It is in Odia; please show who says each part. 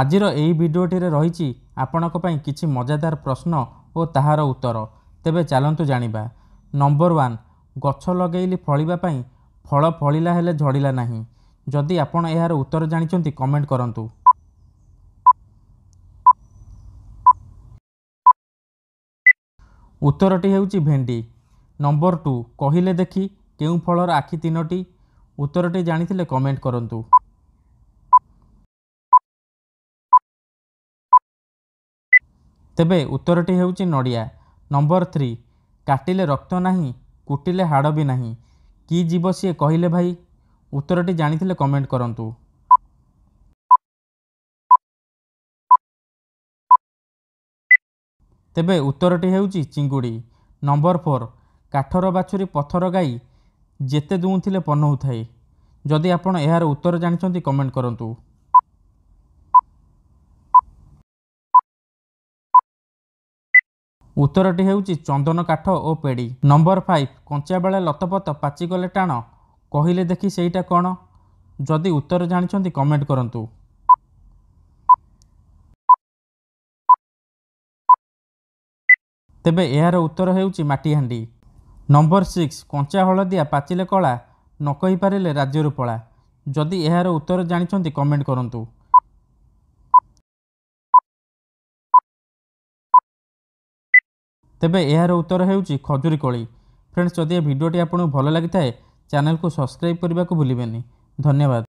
Speaker 1: ଆଜିର ଏହି ଭିଡ଼ିଓଟିରେ ରହିଛି ଆପଣଙ୍କ ପାଇଁ କିଛି ମଜାଦାର ପ୍ରଶ୍ନ ଓ ତାହାର ଉତ୍ତର ତେବେ ଚାଲନ୍ତୁ ଜାଣିବା ନମ୍ବର ୱାନ୍ ଗଛ ଲଗେଇଲି ଫଳିବା ପାଇଁ ଫଳ ଫଳିଲା ହେଲେ ଝଡ଼ିଲା ନାହିଁ ଯଦି ଆପଣ ଏହାର ଉତ୍ତର ଜାଣିଛନ୍ତି କମେଣ୍ଟ କରନ୍ତୁ ଉତ୍ତରଟି ହେଉଛି ଭେଣ୍ଡି ନମ୍ବର ଟୁ କହିଲେ ଦେଖି କେଉଁ ଫଳର ଆଖି ତିନୋଟି ଉତ୍ତରଟି ଜାଣିଥିଲେ କମେଣ୍ଟ କରନ୍ତୁ ତେବେ ଉତ୍ତରଟି ହେଉଛି ନଡ଼ିଆ ନମ୍ବର ଥ୍ରୀ କାଟିଲେ ରକ୍ତ ନାହିଁ କୁଟିଲେ ହାଡ଼ ବି ନାହିଁ କି ଯିବ ସିଏ କହିଲେ ଭାଇ ଉତ୍ତରଟି ଜାଣିଥିଲେ କମେଣ୍ଟ କରନ୍ତୁ ତେବେ ଉତ୍ତରଟି ହେଉଛି ଚିଙ୍ଗୁଡ଼ି ନମ୍ବର ଫୋର୍ କାଠର ବାଛୁରୀ ପଥର ଗାଈ ଯେତେ ଦୁଉଁଥିଲେ ପନଉଥାଏ ଯଦି ଆପଣ ଏହାର ଉତ୍ତର ଜାଣିଛନ୍ତି କମେଣ୍ଟ କରନ୍ତୁ ଉତ୍ତରଟି ହେଉଛି ଚନ୍ଦନ କାଠ ଓ ପେଡ଼ି ନମ୍ବର ଫାଇଭ କଞ୍ଚାବେଳେ ଲତପତ ପାଚିଗଲେ ଟାଣ କହିଲେ ଦେଖି ସେଇଟା କ'ଣ ଯଦି ଉତ୍ତର ଜାଣିଛନ୍ତି କମେଣ୍ଟ କରନ୍ତୁ ତେବେ ଏହାର ଉତ୍ତର ହେଉଛି ମାଟିହାଣ୍ଡି ନମ୍ବର ସିକ୍ସ କଞ୍ଚା ହଳଦିଆ ପାଚିଲେ କଳା ନ କହିପାରିଲେ ରାଜ୍ୟରୁ ପଳା ଯଦି ଏହାର ଉତ୍ତର ଜାଣିଛନ୍ତି କମେଣ୍ଟ କରନ୍ତୁ ତେବେ ଏହାର ଉତ୍ତର ହେଉଛି ଖଜୁରୀ କଳି ଫ୍ରେଣ୍ଡସ୍ ଯଦି ଏ ଭିଡ଼ିଓଟି ଆପଣଙ୍କୁ ଭଲ ଲାଗିଥାଏ ଚ୍ୟାନେଲକୁ ସବସ୍କ୍ରାଇବ୍ କରିବାକୁ ଭୁଲିବେନି ଧନ୍ୟବାଦ